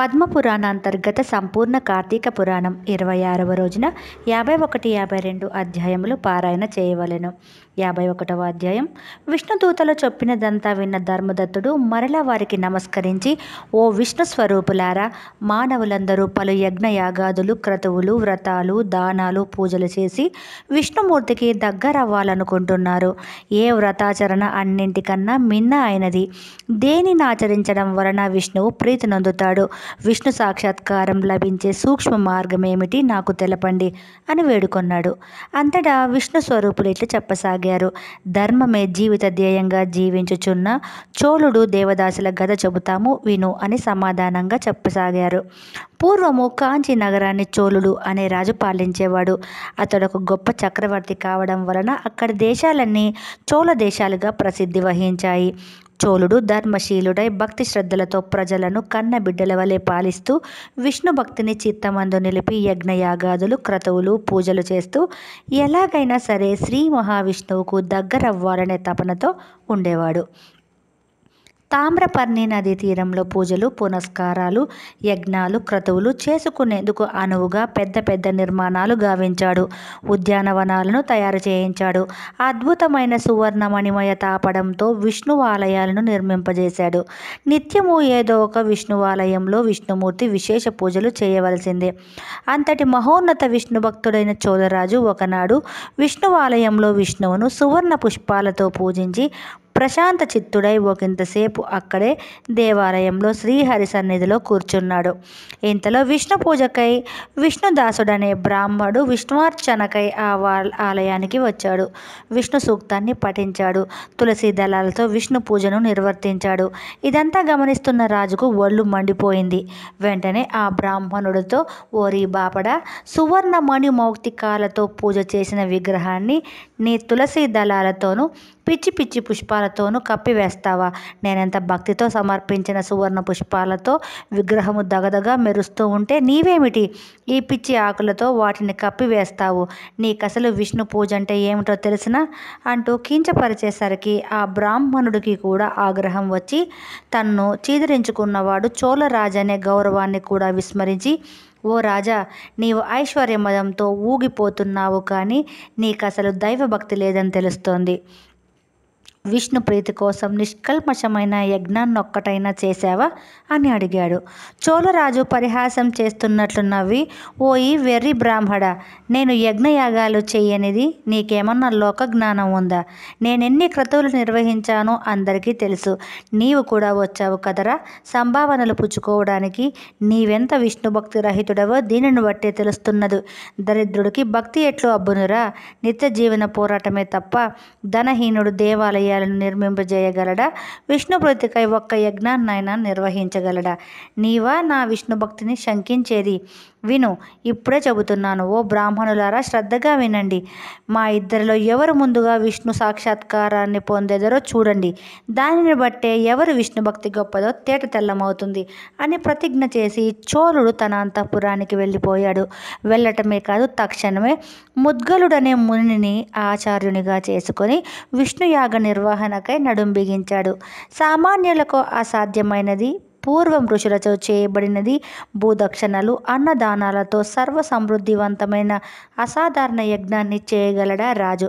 పద్మపురాణ అంతర్గత సంపూర్ణ కార్తీక పురాణం ఇరవై ఆరవ రోజున యాభై ఒకటి యాభై రెండు అధ్యాయములు పారాయణ చేయవలెను యాభై ఒకటవ అధ్యాయం విష్ణుదూతలు చెప్పినదంతా విన్న ధర్మదత్తుడు మరలా వారికి నమస్కరించి ఓ విష్ణు స్వరూపులారా మానవులందరూ పలు యజ్ఞయాగాదులు క్రతువులు వ్రతాలు దానాలు పూజలు చేసి విష్ణుమూర్తికి దగ్గరవ్వాలనుకుంటున్నారు ఏ వ్రతాచరణ అన్నింటికన్నా మిన్న అయినది దేనిని ఆచరించడం వలన విష్ణువు ప్రీతి నొందుతాడు విష్ణు సాక్షాత్కారం లభించే సూక్ష్మ మార్గమేమిటి నాకు తెలపండి అని వేడుకొన్నాడు అంతటా విష్ణు స్వరూపులు ఇట్లా చెప్పసాగారు అయ్యారు ధర్మమే జీవిత ధ్యేయంగా జీవించుచున్న చోళుడు దేవదాసుల గద చెబుతాము విను అని సమాధానంగా చెప్పసాగారు పూర్వము కాంచీ నగరాన్ని చోళుడు అనే రాజు పాలించేవాడు అతడు ఒక గొప్ప చక్రవర్తి కావడం వలన అక్కడి దేశాలన్నీ చోళ దేశాలుగా ప్రసిద్ధి వహించాయి చోళుడు ధర్మశీలుడై భక్తి శ్రద్ధలతో ప్రజలను కన్న బిడ్డల వలె పాలిస్తూ విష్ణు భక్తిని చిత్తమందు నిలిపి యజ్ఞయాగాదులు క్రతువులు పూజలు చేస్తూ ఎలాగైనా సరే శ్రీ మహావిష్ణువుకు దగ్గరవ్వాలనే తపనతో ఉండేవాడు తామ్రపర్ణి నదీ తీరంలో పూజలు పునస్కారాలు యజ్ఞాలు క్రతువులు చేసుకునేందుకు అనువుగా పెద్ద పెద్ద నిర్మాణాలు గావించాడు ఉద్యానవనాలను తయారు చేయించాడు అద్భుతమైన సువర్ణమణిమయ తాపడంతో విష్ణు ఆలయాలను నిర్మింపజేశాడు నిత్యము ఏదో ఒక విష్ణువాలయంలో విష్ణుమూర్తి విశేష పూజలు చేయవలసిందే అంతటి మహోన్నత విష్ణు భక్తుడైన చోళరాజు ఒకనాడు విష్ణువాలయంలో విష్ణువును సువర్ణ పుష్పాలతో పూజించి ప్రశాంత చిత్తుడై ఒకంతసేపు అక్కడే దేవాలయంలో శ్రీహరి సన్నిధిలో కూర్చున్నాడు ఇంతలో విష్ణు పూజకై విష్ణుదాసుడనే బ్రాహ్మడు విష్ణువార్చనకై ఆ ఆలయానికి వచ్చాడు విష్ణు సూక్తాన్ని పఠించాడు తులసి దళాలతో విష్ణు పూజను నిర్వర్తించాడు ఇదంతా గమనిస్తున్న రాజుకు ఒళ్ళు మండిపోయింది వెంటనే ఆ బ్రాహ్మణుడితో ఓరి బాపడ సువర్ణమణి మౌక్తికాలతో పూజ చేసిన విగ్రహాన్ని నీ తులసి దళాలతోనూ పిచ్చి పిచ్చి పుష్పాలతోనూ కప్పివేస్తావా నేనెంత భక్తితో సమర్పించిన సువర్ణ పుష్పాలతో విగ్రహము దగదగా మెరుస్తూ ఉంటే నీవేమిటి ఈ పిచ్చి ఆకులతో వాటిని కప్పివేస్తావు నీకసలు విష్ణు పూజ అంటే ఏమిటో తెలిసిన అంటూ కించపరిచేసరికి ఆ బ్రాహ్మణుడికి కూడా ఆగ్రహం వచ్చి తన్ను చీదరించుకున్నవాడు చోళరాజు అనే గౌరవాన్ని కూడా విస్మరించి ఓ రాజా నీవు ఐశ్వర్యమదంతో ఊగిపోతున్నావు కానీ నీకు అసలు దైవభక్తి లేదని తెలుస్తోంది విష్ణు ప్రీతి కోసం నిష్కల్మషమైన ఒక్కటైనా చేశావా అని అడిగాడు చోళరాజు పరిహాసం చేస్తున్నట్లు నవ్వి ఓయి వెర్రి బ్రాహ్మడ నేను యజ్ఞయాగాలు చేయనిది నీకేమన్నా లోక జ్ఞానం ఉందా నేనెన్ని క్రతువులు నిర్వహించానో అందరికీ తెలుసు నీవు కూడా వచ్చావు కదరా సంభావనలు పుచ్చుకోవడానికి నీవెంత విష్ణు భక్తి రహితుడవో దీనిని బట్టే తెలుస్తున్నది దరిద్రుడికి భక్తి ఎట్లు అబ్బునురా నిత్య జీవన పోరాటమే తప్ప ధనహీనుడు దేవాలయ కార్యాలను నిర్మింపజేయగలడా విష్ణు ప్రతికై ఒక్క యజ్ఞాన్నైనా నిర్వహించగలడా నీవా నా విష్ణు భక్తిని శంకించేది విను ఇప్పుడే చెబుతున్నాను ఓ బ్రాహ్మణులారా శ్రద్ధగా వినండి మా ఇద్దరిలో ఎవరు ముందుగా విష్ణు సాక్షాత్కారాన్ని పొందేదరో చూడండి దానిని బట్టే ఎవరు విష్ణు భక్తి గొప్పదో తేట తెల్లమవుతుంది అని ప్రతిజ్ఞ చేసి చోళుడు తన అంతఃపురానికి వెళ్ళిపోయాడు వెళ్ళటమే కాదు తక్షణమే ముద్గలుడనే మునిని ఆచార్యునిగా చేసుకొని విష్ణు యాగ నిర్వ నిర్వహణకై నడుం బిగించాడు సామాన్యులకు అసాధ్యమైనది పూర్వం ఋషులతో చేయబడినది భూదక్షిణలు అన్నదానాలతో సర్వ సమృద్ధివంతమైన అసాధారణ యజ్ఞాన్ని చేయగలడా రాజు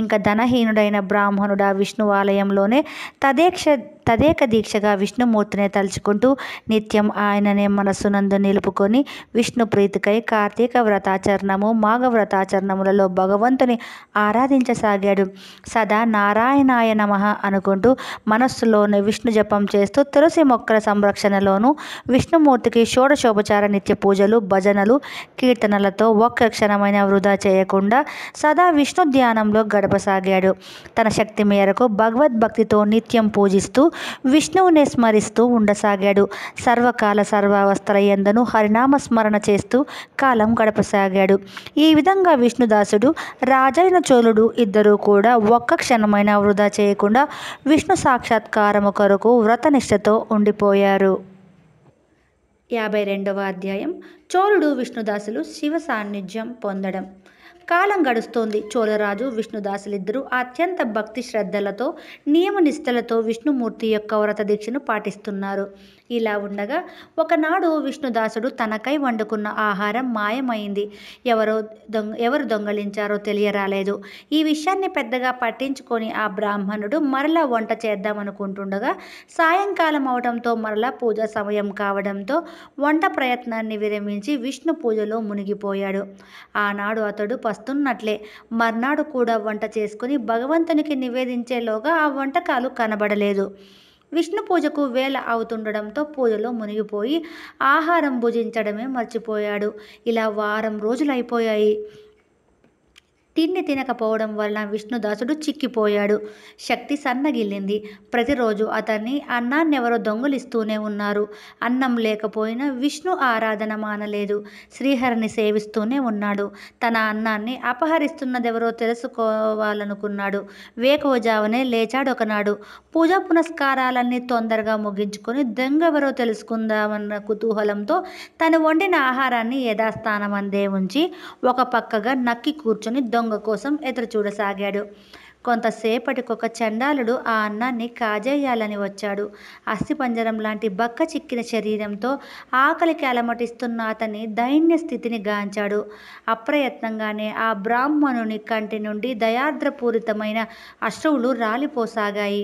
ఇంకా ధనహీనుడైన బ్రాహ్మణుడా విష్ణు ఆలయంలోనే తదేక్ష తదేక దీక్షగా విష్ణుమూర్తిని తలుచుకుంటూ నిత్యం ఆయననే మనస్సునందు నిలుపుకొని విష్ణు ప్రీతికై కార్తీక వ్రతాచరణము మాఘ వ్రతాచరణములలో భగవంతుని ఆరాధించసాగాడు సదా నారాయణాయ నమ అనుకుంటూ మనస్సులోని విష్ణు జపం చేస్తూ తులసి మొక్కల సంరక్షణలోనూ విష్ణుమూర్తికి షోడశోపచార నిత్య పూజలు భజనలు కీర్తనలతో ఒక్క క్షణమైన వృధా చేయకుండా సదా విష్ణు ధ్యానంలో గడపసాగాడు తన శక్తి మేరకు భగవద్భక్తితో నిత్యం పూజిస్తూ విష్ణువునే స్మరిస్తూ ఉండసాగాడు సర్వకాల సర్వావస్థల ఎందను హరినామ స్మరణ చేస్తూ కాలం గడపసాగాడు ఈ విధంగా విష్ణుదాసుడు రాజైన చోళుడు ఇద్దరూ కూడా ఒక్క క్షణమైన వృధా చేయకుండా విష్ణు సాక్షాత్కారము కొరకు వ్రతనిష్టతో ఉండిపోయారు యాభై రెండవ అధ్యాయం చోళుడు విష్ణుదాసులు శివ సాన్నిధ్యం పొందడం కాలం గడుస్తోంది చోళరాజు విష్ణుదాసులిద్దరూ అత్యంత భక్తి శ్రద్ధలతో నియమనిష్టలతో విష్ణుమూర్తి యొక్క వ్రత దీక్షను పాటిస్తున్నారు ఇలా ఉండగా ఒకనాడు విష్ణుదాసుడు తనకై వండుకున్న ఆహారం మాయమైంది ఎవరో దొంగ ఎవరు దొంగలించారో తెలియరాలేదు ఈ విషయాన్ని పెద్దగా పట్టించుకొని ఆ బ్రాహ్మణుడు మరలా వంట చేద్దామనుకుంటుండగా సాయంకాలం అవడంతో మరలా పూజ సమయం కావడంతో వంట ప్రయత్నాన్ని విరమించి విష్ణు పూజలో మునిగిపోయాడు ఆనాడు అతడు పస్తున్నట్లే మర్నాడు కూడా వంట చేసుకుని భగవంతునికి నివేదించేలోగా ఆ వంటకాలు కనబడలేదు విష్ణు పూజకు వేల అవుతుండడంతో పూజలో మునిగిపోయి ఆహారం భుజించడమే మర్చిపోయాడు ఇలా వారం రోజులు అయిపోయాయి తిండి తినకపోవడం వలన విష్ణుదాసుడు చిక్కిపోయాడు శక్తి సన్నగిల్లింది ప్రతిరోజు అతన్ని అన్నాన్ని ఎవరో దొంగలిస్తూనే ఉన్నారు అన్నం లేకపోయినా విష్ణు ఆరాధన మానలేదు శ్రీహరిని సేవిస్తూనే ఉన్నాడు తన అన్నాన్ని అపహరిస్తున్నదెవరో తెలుసుకోవాలనుకున్నాడు వేకువజావనే లేచాడు ఒకనాడు పూజా పునస్కారాలన్నీ తొందరగా ముగించుకొని దొంగెవరో తెలుసుకుందామన్న కుతూహలంతో తను వండిన ఆహారాన్ని అందే ఉంచి ఒక పక్కగా నక్కి కూర్చొని దొంగ దొంగ కోసం ఎదురుచూడసాగాడు చూడసాగాడు కొంతసేపటికొక చండాలుడు ఆ అన్నాన్ని కాజేయాలని వచ్చాడు అస్థిపంజరం లాంటి బక్క చిక్కిన శరీరంతో ఆకలికి అలమటిస్తున్న అతని దైన్య స్థితిని గాంచాడు అప్రయత్నంగానే ఆ బ్రాహ్మణుని కంటి నుండి దయార్ద్రపూరితమైన అశ్రువులు రాలిపోసాగాయి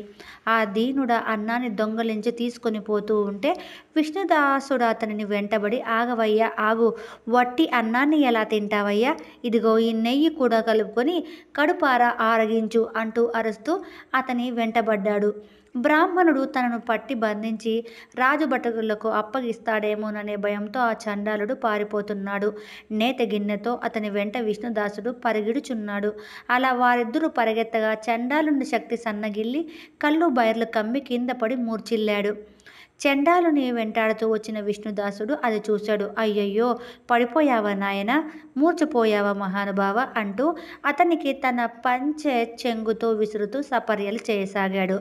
ఆ దీనుడ అన్నాన్ని దొంగలించి తీసుకొని పోతూ ఉంటే విష్ణుదాసుడు అతనిని వెంటబడి ఆగవయ్యా ఆగు వట్టి అన్నాన్ని ఎలా తింటావయ్యా ఇదిగో ఈ నెయ్యి కూడా కలుపుకొని కడుపారా ఆరగించు అంటూ అరుస్తూ అతని వెంటబడ్డాడు బ్రాహ్మణుడు తనను పట్టి బంధించి రాజు భటకులకు అప్పగిస్తాడేమోననే భయంతో ఆ చండాలుడు పారిపోతున్నాడు నేత గిన్నెతో అతని వెంట విష్ణుదాసుడు పరిగిడుచున్నాడు అలా వారిద్దరూ పరిగెత్తగా చండాలుండి శక్తి సన్నగిల్లి కళ్ళు బయర్లు కమ్మి కింద పడి మూర్చిల్లాడు చెండాలుని వెంటాడుతూ వచ్చిన విష్ణుదాసుడు అది చూశాడు అయ్యయ్యో పడిపోయావా నాయన మూర్చిపోయావా మహానుభావ అంటూ అతనికి తన పంచె చెంగుతో విసురుతూ సపర్యలు చేయసాగాడు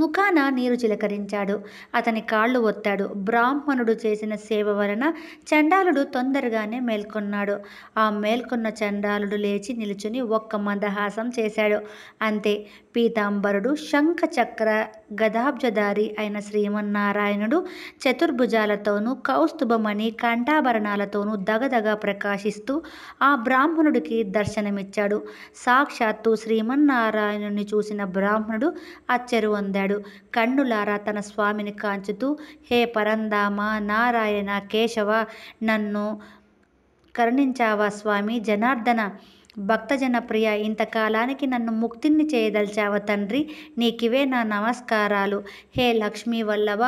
ముఖాన నీరు చిలకరించాడు అతని కాళ్ళు ఒత్తాడు బ్రాహ్మణుడు చేసిన సేవ వలన చండాలుడు తొందరగానే మేల్కొన్నాడు ఆ మేల్కొన్న చండాలుడు లేచి నిలుచుని ఒక్క మందహాసం చేశాడు అంతే పీతాంబరుడు శంఖ చక్ర గదాబ్జదారి అయిన శ్రీమన్నారాయణుడు చతుర్భుజాలతోనూ కౌస్తుభమణి కంఠాభరణాలతోనూ దగదగ ప్రకాశిస్తూ ఆ బ్రాహ్మణుడికి దర్శనమిచ్చాడు సాక్షాత్తు శ్రీమన్నారాయణుని చూసిన బ్రాహ్మణుడు అచ్చరు అందాడు పడ్డాడు కన్నులారా తన స్వామిని కాంచుతూ హే పరందామ నారాయణ కేశవ నన్ను కరుణించావా స్వామి జనార్దన భక్తజన ప్రియ ఇంతకాలానికి నన్ను ముక్తిని చేయదలిచావ తండ్రి నీకివే నా నమస్కారాలు హే లక్ష్మీ వల్లవ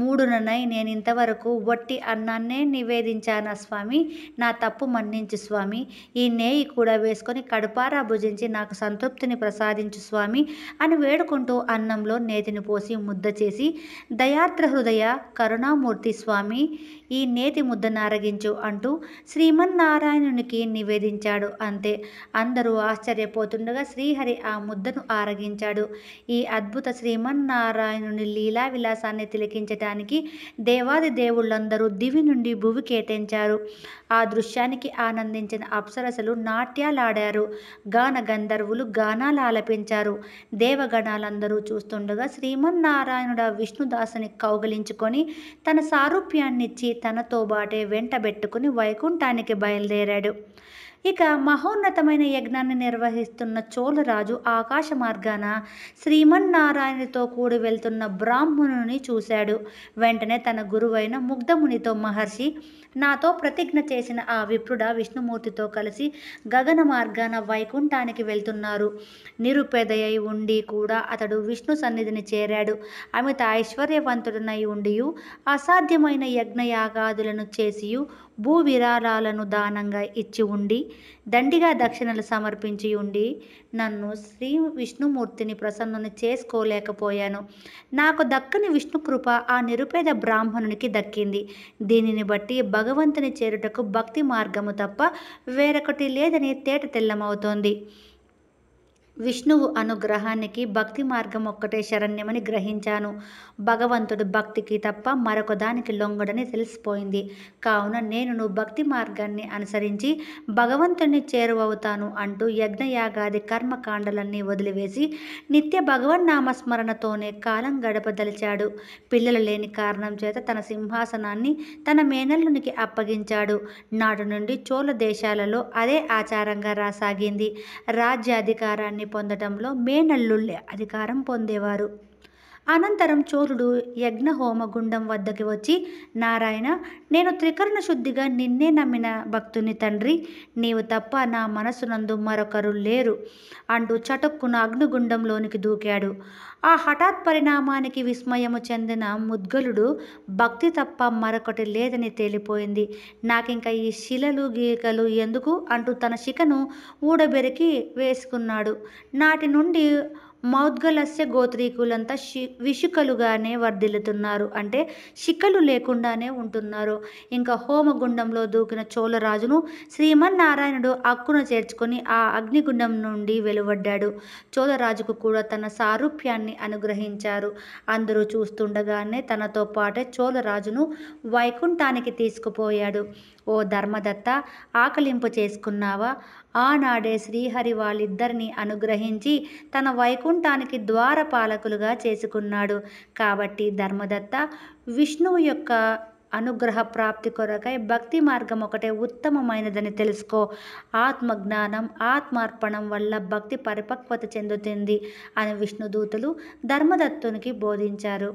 మూడుననై నేను ఇంతవరకు వట్టి అన్నాన్నే నివేదించానా స్వామి నా తప్పు మన్నించు స్వామి ఈ నేయి కూడా వేసుకొని కడుపారా భుజించి నాకు సంతృప్తిని ప్రసాదించు స్వామి అని వేడుకుంటూ అన్నంలో నేతిని పోసి ముద్ద చేసి దయార్ద్ర హృదయ కరుణామూర్తి స్వామి ఈ నేతి ముద్ద నారగించు అంటూ శ్రీమన్నారాయణునికి నివేదించాడు అంతే అందరూ ఆశ్చర్యపోతుండగా శ్రీహరి ఆ ముద్దను ఆరగించాడు ఈ అద్భుత శ్రీమన్నారాయణుని లీలా విలాసాన్ని తిలకించటానికి దేవాది దేవుళ్ళందరూ దివి నుండి భువి కేటించారు ఆ దృశ్యానికి ఆనందించిన అప్సరసలు నాట్యాలాడారు గాన గంధర్వులు గానాలు ఆలపించారు దేవగణాలందరూ చూస్తుండగా శ్రీమన్నారాయణుడ విష్ణుదాసుని కౌగలించుకొని తన సారూప్యాన్నిచ్చి తనతో వెంటబెట్టుకుని వైకుంఠానికి బయలుదేరాడు ఇక మహోన్నతమైన యజ్ఞాన్ని నిర్వహిస్తున్న చోళరాజు ఆకాశ మార్గాన శ్రీమన్నారాయణతో కూడి వెళ్తున్న బ్రాహ్మణుని చూశాడు వెంటనే తన గురువైన ముగ్ధమునితో మహర్షి నాతో ప్రతిజ్ఞ చేసిన ఆ విప్రుడ విష్ణుమూర్తితో కలిసి గగన మార్గాన వైకుంఠానికి వెళ్తున్నారు నిరుపేదయై ఉండి కూడా అతడు విష్ణు సన్నిధిని చేరాడు అమిత ఐశ్వర్యవంతుడనై ఉండియు అసాధ్యమైన యజ్ఞయాగాదులను చేసియు భూ విరాళాలను దానంగా ఇచ్చి ఉండి దండిగా దక్షిణలు సమర్పించి ఉండి నన్ను శ్రీ విష్ణుమూర్తిని ప్రసన్నుని చేసుకోలేకపోయాను నాకు దక్కని విష్ణు కృప ఆ నిరుపేద బ్రాహ్మణునికి దక్కింది దీనిని బట్టి భగవంతుని చేరుటకు భక్తి మార్గము తప్ప వేరొకటి లేదని తేట తెల్లమవుతోంది విష్ణువు అనుగ్రహానికి భక్తి మార్గం ఒక్కటే శరణ్యమని గ్రహించాను భగవంతుడు భక్తికి తప్ప మరొక దానికి లొంగడని తెలిసిపోయింది కావున నేను నువ్వు భక్తి మార్గాన్ని అనుసరించి భగవంతుడిని చేరువవుతాను అంటూ యజ్ఞయాగాది కర్మకాండలన్నీ వదిలివేసి నిత్య భగవన్ నామస్మరణతోనే కాలం గడపదలిచాడు పిల్లలు లేని కారణం చేత తన సింహాసనాన్ని తన మేనల్లునికి అప్పగించాడు నాటి నుండి చోళ దేశాలలో అదే ఆచారంగా రాసాగింది రాజ్యాధికారాన్ని పొందటంలో మేనల్లుళ్ళే అధికారం పొందేవారు అనంతరం చోరుడు యజ్ఞహోమ గుండం వద్దకి వచ్చి నారాయణ నేను త్రికరణ శుద్ధిగా నిన్నే నమ్మిన భక్తుని తండ్రి నీవు తప్ప నా మనసునందు మరొకరు లేరు అంటూ చటుక్కున అగ్నిగుండంలోనికి దూకాడు ఆ హఠాత్ పరిణామానికి విస్మయము చెందిన ముద్గలుడు భక్తి తప్ప మరొకటి లేదని తేలిపోయింది నాకింక ఈ శిలలు గీకలు ఎందుకు అంటూ తన శిఖను ఊడబెరికి వేసుకున్నాడు నాటి నుండి మౌద్గలస్య గోత్రీకులంతా షి విషుకలుగానే వర్ధిల్లుతున్నారు అంటే శిఖలు లేకుండానే ఉంటున్నారు ఇంకా హోమగుండంలో దూకిన చోళరాజును శ్రీమన్నారాయణుడు అక్కును చేర్చుకొని ఆ అగ్నిగుండం నుండి వెలువడ్డాడు చోళరాజుకు కూడా తన సారూప్యాన్ని అనుగ్రహించారు అందరూ చూస్తుండగానే తనతో పాటే చోళరాజును వైకుంఠానికి తీసుకుపోయాడు ఓ ధర్మదత్త ఆకలింపు చేసుకున్నావా ఆనాడే శ్రీహరి వాళ్ళిద్దరినీ అనుగ్రహించి తన వైకుంఠానికి ద్వారపాలకులుగా చేసుకున్నాడు కాబట్టి ధర్మదత్త విష్ణువు యొక్క అనుగ్రహ ప్రాప్తి కొరకై భక్తి మార్గం ఒకటే ఉత్తమమైనదని తెలుసుకో ఆత్మజ్ఞానం ఆత్మార్పణం వల్ల భక్తి పరిపక్వత చెందుతుంది అని విష్ణుదూతులు ధర్మదత్తునికి బోధించారు